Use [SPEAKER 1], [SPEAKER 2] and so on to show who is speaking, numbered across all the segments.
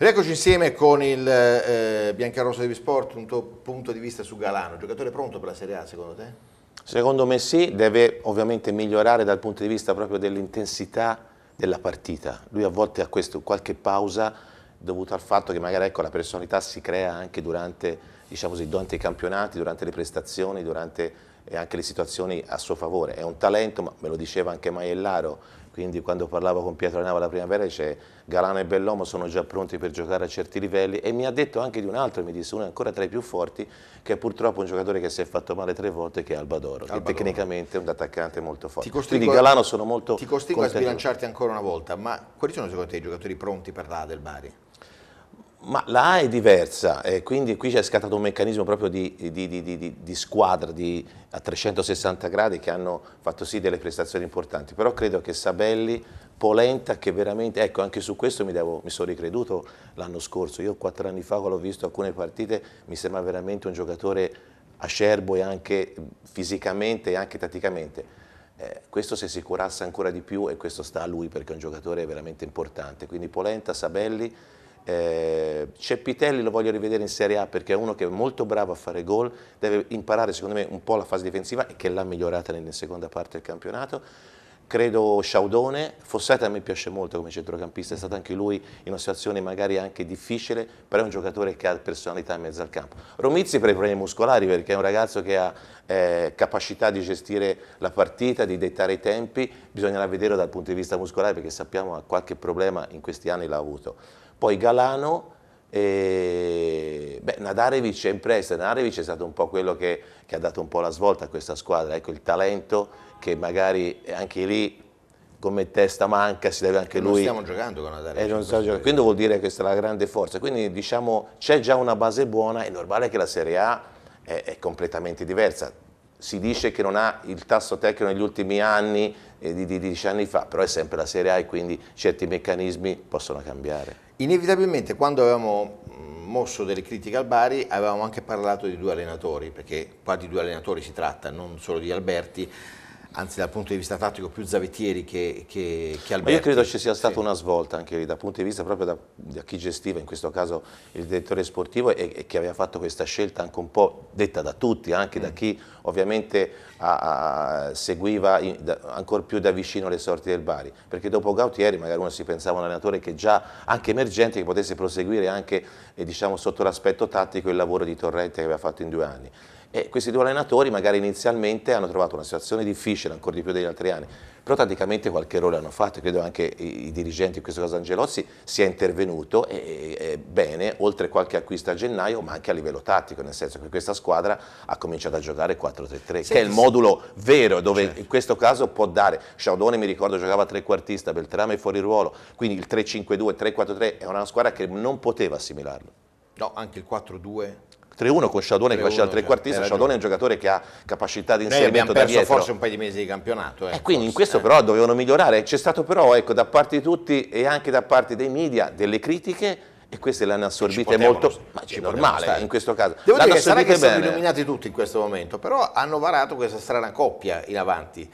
[SPEAKER 1] Rieccoci insieme con il eh, Biancarossa di Sport, un tuo punto di vista su Galano, giocatore pronto per la Serie A secondo te?
[SPEAKER 2] Secondo me sì, deve ovviamente migliorare dal punto di vista proprio dell'intensità della partita. Lui a volte ha questo, qualche pausa dovuta al fatto che magari ecco, la personalità si crea anche durante, diciamo così, durante i campionati, durante le prestazioni, durante eh, anche le situazioni a suo favore. È un talento, ma me lo diceva anche Maiellaro, quindi quando parlavo con Pietro Renava la primavera dice Galano e Bellomo sono già pronti per giocare a certi livelli e mi ha detto anche di un altro, mi disse uno ancora tra i più forti che è purtroppo un giocatore che si è fatto male tre volte che è Albadoro, Albadoro. che tecnicamente è un attaccante molto forte. Quindi Galano sono
[SPEAKER 1] molto Ti costringo a sbilanciarti ancora una volta, ma quali sono secondo te i giocatori pronti per la del Bari?
[SPEAKER 2] Ma la A è diversa, e quindi qui c'è scattato un meccanismo proprio di, di, di, di squadra a 360 gradi che hanno fatto sì delle prestazioni importanti, però credo che Sabelli, Polenta, che veramente, ecco anche su questo mi, devo, mi sono ricreduto l'anno scorso, io quattro anni fa quando ho visto alcune partite mi sembra veramente un giocatore acerbo e anche fisicamente e anche tatticamente. Eh, questo se si curasse ancora di più e questo sta a lui perché è un giocatore veramente importante, quindi Polenta, Sabelli eh, Cepitelli lo voglio rivedere in Serie A perché è uno che è molto bravo a fare gol, deve imparare secondo me un po' la fase difensiva e che l'ha migliorata nella seconda parte del campionato. Credo Sciaudone, Fossetta a me piace molto come centrocampista, è stato anche lui in una situazione magari anche difficile, però è un giocatore che ha personalità in mezzo al campo. Romizzi per i problemi muscolari perché è un ragazzo che ha eh, capacità di gestire la partita, di dettare i tempi, bisognerà vederlo dal punto di vista muscolare perché sappiamo che qualche problema in questi anni l'ha avuto. Poi Galano, e, beh, Nadarevic è in prestito, Nadarevic è stato un po' quello che, che, ha dato un po' la svolta a questa squadra, ecco il talento che magari anche lì come testa manca si deve anche non lui... Non stiamo
[SPEAKER 1] giocando con Nadarevic. Eh,
[SPEAKER 2] non stiamo giocando, quindi vuol dire che questa è la grande forza, quindi diciamo c'è già una base buona, è normale che la Serie A è, è completamente diversa, si dice che non ha il tasso tecnico negli ultimi anni eh, di, di 10 anni fa, però è sempre la Serie A e quindi certi meccanismi possono
[SPEAKER 1] cambiare. Inevitabilmente quando avevamo mm, mosso delle critiche al Bari avevamo anche parlato di due allenatori, perché qua di due allenatori si tratta, non solo di Alberti, anzi dal punto di vista tattico più Zavettieri che, che, che Alberti. io credo ci sia stata sì. una svolta anche dal punto
[SPEAKER 2] di vista proprio da, da, chi gestiva in questo caso il direttore sportivo e, e, che aveva fatto questa scelta anche un po' detta da tutti, anche mm. da chi ovviamente a, a, seguiva in, da, ancora più da vicino le sorti del Bari, perché dopo Gautieri magari uno si pensava a un allenatore che già anche emergente che potesse proseguire anche eh, diciamo, sotto l'aspetto tattico il lavoro di Torrente che aveva fatto in due anni. E questi due allenatori magari inizialmente hanno trovato una situazione difficile, ancora di più degli altri anni, però praticamente qualche errore hanno fatto, credo anche i, i dirigenti, in questo caso Angelozzi, si è intervenuto e, e, bene, oltre qualche acquisto a gennaio, ma anche a livello tattico, nel senso che questa squadra ha cominciato a giocare 4-3-3, che è il modulo vero, dove certo. in questo caso può dare, Sciaudone mi ricordo giocava trequartista, Beltrame fuori ruolo, quindi il 3-5-2, 3-4-3 è una squadra che non poteva assimilarlo.
[SPEAKER 1] No, anche il 4-2
[SPEAKER 2] 3-1 con Sciadone che faceva il trequartista, Sciadone è un giocatore che ha capacità di inserimento da dietro. perso forse un
[SPEAKER 1] paio di mesi di campionato. Eh, e ecco,
[SPEAKER 2] quindi forse, in questo eh. però dovevano migliorare, c'è stato però ecco, da parte di tutti e anche da parte dei media delle critiche e queste le hanno assorbite potevano, molto, ma è normale stare. in questo caso. Devo dire che sarà che bene. sono illuminati
[SPEAKER 1] tutti in questo momento, però hanno varato questa strana coppia in avanti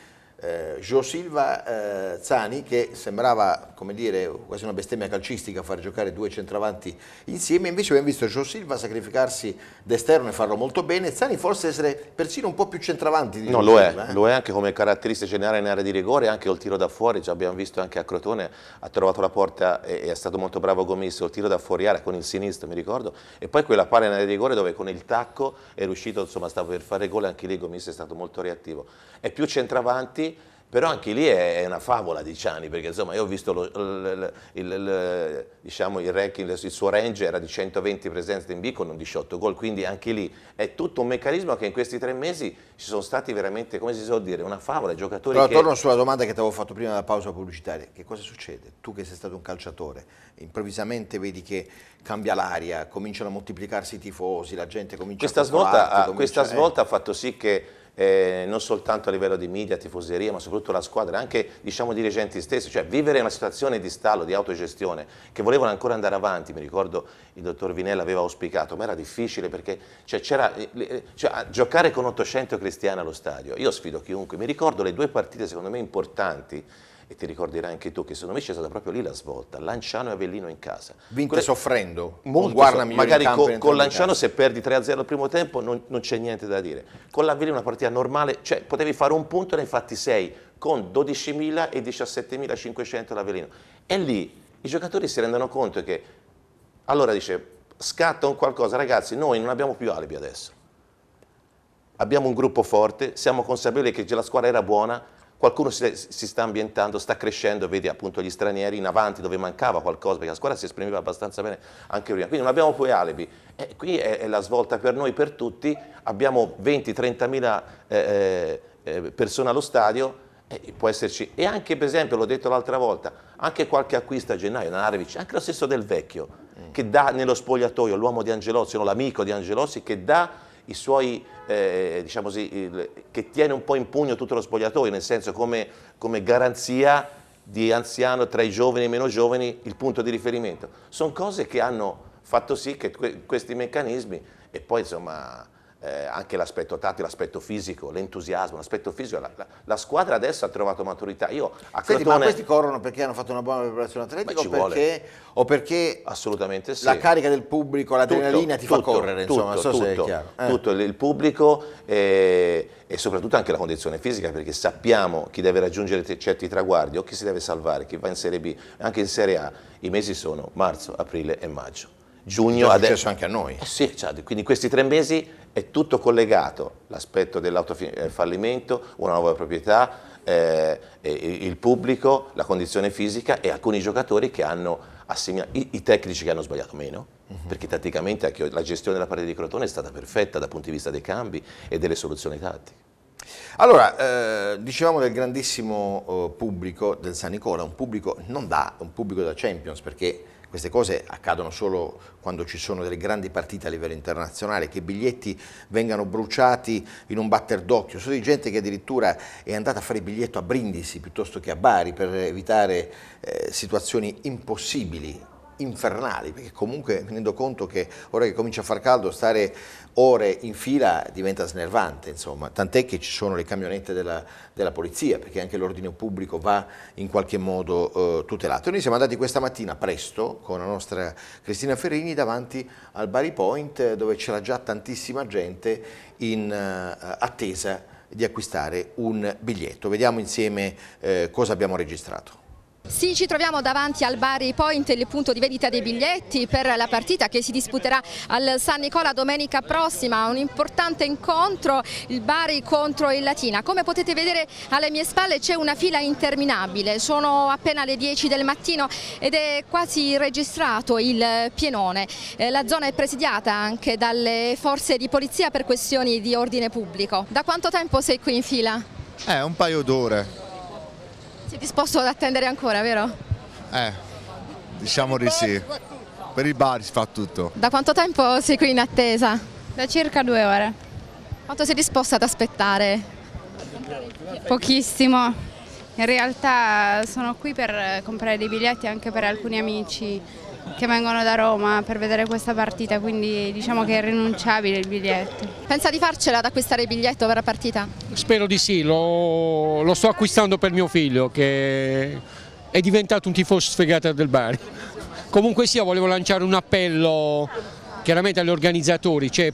[SPEAKER 1] eh, Gio Silva eh, Zani che sembrava come dire quasi una bestemmia calcistica far giocare due centravanti insieme invece abbiamo visto Gio Silva sacrificarsi d'esterno e farlo molto bene Zani forse essere persino un po' più centravanti di no Gio lo Silva, è, eh.
[SPEAKER 2] lo è anche come caratteristica generale in area di rigore anche col tiro da fuori già abbiamo visto anche a Crotone ha trovato la porta e, e è stato molto bravo Gomisso il tiro da fuori area con il sinistro mi ricordo e poi quella palla in area di rigore dove con il tacco è riuscito insomma stava per fare gol anche lì Gomisso è stato molto reattivo è più centravanti però anche lì è una favola di Ciani, perché insomma io ho visto lo, il, il, il, diciamo, il, ranking, il suo range era di 120 presenze in B con un 18 gol, quindi anche lì è tutto un meccanismo che in questi tre mesi ci sono stati veramente, come si sa dire, una favola, giocatori Però che... torno
[SPEAKER 1] sulla domanda che ti avevo fatto prima della pausa pubblicitaria, che cosa succede? Tu che sei stato un calciatore, improvvisamente vedi che cambia l'aria, cominciano a moltiplicarsi i tifosi, la gente comincia questa a... Svolta, comincia... questa svolta
[SPEAKER 2] eh. ha fatto sì che eh, non soltanto a livello di media, tifoseria, ma soprattutto la squadra, anche diciamo dirigenti stessi, cioè vivere una situazione di stallo, di autogestione, che volevano ancora andare avanti, mi ricordo il dottor Vinella aveva auspicato, ma era difficile perché cioè, eh, eh, cioè, giocare con 800 cristiani allo stadio, io sfido chiunque, mi ricordo le due partite secondo me importanti, e ti ricorderai anche tu che secondo me c'è stata proprio lì la svolta, Lanciano e Avellino in casa. Vinte Quelle... soffrendo, molto guarda so, magari con, con Lanciano se perdi 3-0 al primo tempo non, non c'è niente da dire, con l'Avellino una partita normale, cioè potevi fare un punto e ne hai fatti 6 con 12.000 e 17.500 l'Avellino e lì i giocatori si rendono conto che allora dice scatta un qualcosa, ragazzi noi non abbiamo più alibi adesso, abbiamo un gruppo forte, siamo consapevoli che la squadra era buona, qualcuno si, si, sta ambientando, sta crescendo, vedi appunto gli stranieri in avanti dove mancava qualcosa, perché la squadra si esprimeva abbastanza bene anche prima, quindi non abbiamo poi alibi. E qui è, è, la svolta per noi, per tutti, abbiamo 20-30 mila eh, eh, eh, persone allo stadio, eh, può esserci, e anche per esempio, l'ho detto l'altra volta, anche qualche acquisto a gennaio, Nanarevic, anche lo stesso del vecchio, mm. che dà nello spogliatoio l'uomo di Angelossi, no, l'amico di Angelossi, che dà i suoi, eh, diciamo così, il, che tiene un po' in pugno tutto lo spogliatoio, nel senso come, come garanzia di anziano tra i giovani e i meno giovani il punto di riferimento. Sono cose che hanno fatto sì che que questi meccanismi e poi insomma eh, anche l'aspetto tattico, l'aspetto fisico, l'entusiasmo, l'aspetto fisico. La, la, la, squadra adesso ha trovato maturità. Io a Senti, Crotone... ma questi
[SPEAKER 1] corrono perché hanno fatto una buona preparazione atletica o perché,
[SPEAKER 2] o perché, Assolutamente
[SPEAKER 1] sì. la carica del pubblico, l'adrenalina ti tutto, fa correre, tutto, insomma, tutto, so tutto, eh. tutto
[SPEAKER 2] il pubblico e, eh, e, soprattutto anche la condizione fisica perché sappiamo chi deve raggiungere certi traguardi o chi si deve salvare, chi va in Serie B, anche in Serie A. I mesi sono marzo, aprile e maggio giugno... È successo adesso. anche a noi. Eh sì, cioè, quindi questi tre mesi è tutto collegato, l'aspetto dell'autofallimento, eh, una nuova proprietà, eh, il pubblico, la condizione fisica e alcuni giocatori che hanno assimilato, i, i tecnici che hanno sbagliato meno, uh mhm. -huh. perché tatticamente anche la gestione della partita di Crotone è stata perfetta dal punto di vista dei cambi e delle soluzioni tattiche.
[SPEAKER 1] Allora, eh, dicevamo del grandissimo eh, pubblico del San Nicola, un pubblico non da, un pubblico da Champions, perché queste cose accadono solo quando ci sono delle grandi partite a livello internazionale, che i biglietti vengano bruciati in un batter d'occhio. So di gente che addirittura è andata a fare il biglietto a Brindisi piuttosto che a Bari per evitare eh, situazioni impossibili infernali, perché comunque mi rendo conto che ora che comincia a far caldo stare ore in fila diventa snervante, insomma, tant'è che ci sono le camionette della, della polizia, perché anche l'ordine pubblico va in qualche modo eh, tutelato. E noi siamo andati questa mattina presto con la nostra Cristina Ferrini davanti al Bari Point eh, dove c'era già tantissima gente in eh, attesa di acquistare un biglietto. Vediamo insieme eh, cosa abbiamo registrato.
[SPEAKER 3] Sì, ci troviamo davanti al Bari Point, il punto di vendita dei biglietti per la partita che si disputerà al San Nicola domenica prossima, un importante incontro, il Bari contro il Latina. Come potete vedere alle mie spalle c'è una fila interminabile, sono appena le 10 del mattino ed è quasi registrato il pienone. Eh, la zona è presidiata anche dalle forze di polizia per questioni di ordine pubblico. Da quanto tempo sei qui in fila?
[SPEAKER 1] Eh, un paio d'ore.
[SPEAKER 3] Sei disposto ad attendere ancora, vero?
[SPEAKER 1] Eh, diciamo di sì. Per il bar si fa tutto.
[SPEAKER 3] Da quanto tempo sei qui in attesa? Da circa due ore. Quanto sei disposto ad aspettare? Pochissimo. In realtà sono qui per comprare dei biglietti anche per alcuni amici che vengono da Roma per vedere questa partita, quindi diciamo che è rinunciabile il biglietto. Pensa di farcela ad acquistare il biglietto per la partita?
[SPEAKER 1] Spero di sì, lo, lo sto acquistando per mio figlio che è diventato un tifoso sfegato del Bari. Comunque sia volevo lanciare un appello chiaramente agli organizzatori, cioè,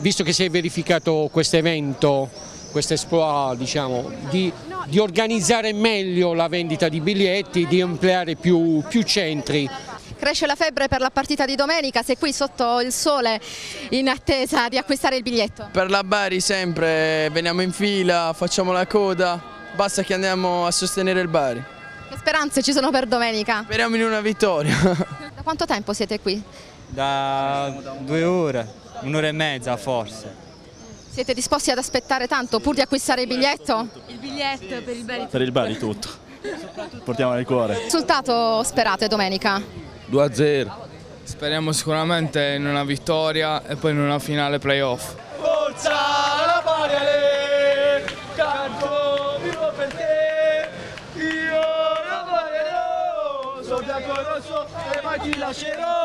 [SPEAKER 1] visto che si è verificato questo evento, questa esploit ah, diciamo, di, di, organizzare meglio la vendita di biglietti, di ampliare più, più centri
[SPEAKER 3] Cresce la febbre per la partita di domenica, sei qui sotto il sole in attesa di acquistare il biglietto. Per la Bari sempre, veniamo in fila, facciamo la coda, basta che andiamo a sostenere il Bari. Che speranze ci sono per domenica? Speriamo in una vittoria. da quanto tempo siete qui? Da due ore, un'ora e mezza forse. Siete disposti ad aspettare tanto pur di acquistare il biglietto? Il biglietto per il Bari. Per il Bari tutto. Portiamo nel cuore. Risultato sperate domenica?
[SPEAKER 1] 2-0. Speriamo sicuramente in una vittoria e poi in una finale playoff.
[SPEAKER 3] Forza la Pariale, canto vivo per te, io la Pariale, sono d'accordo e mai ti lascerò.